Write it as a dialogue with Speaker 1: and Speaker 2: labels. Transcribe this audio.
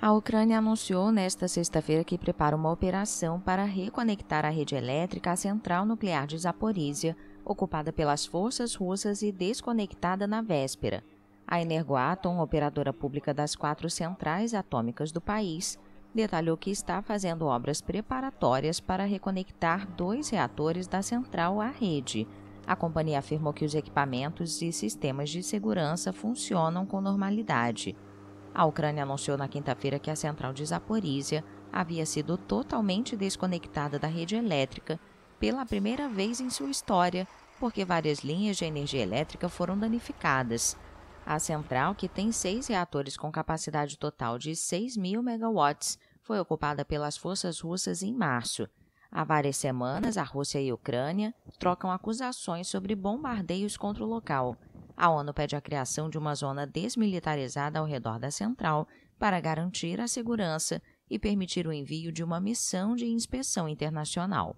Speaker 1: A Ucrânia anunciou nesta sexta-feira que prepara uma operação para reconectar a rede elétrica à central nuclear de Zaporizhia, ocupada pelas forças russas e desconectada na véspera. A Energoatom, operadora pública das quatro centrais atômicas do país, detalhou que está fazendo obras preparatórias para reconectar dois reatores da central à rede. A companhia afirmou que os equipamentos e sistemas de segurança funcionam com normalidade. A Ucrânia anunciou na quinta-feira que a central de Zaporizhia havia sido totalmente desconectada da rede elétrica pela primeira vez em sua história, porque várias linhas de energia elétrica foram danificadas. A central, que tem seis reatores com capacidade total de 6 mil megawatts, foi ocupada pelas forças russas em março. Há várias semanas, a Rússia e a Ucrânia trocam acusações sobre bombardeios contra o local. A ONU pede a criação de uma zona desmilitarizada ao redor da central para garantir a segurança e permitir o envio de uma missão de inspeção internacional.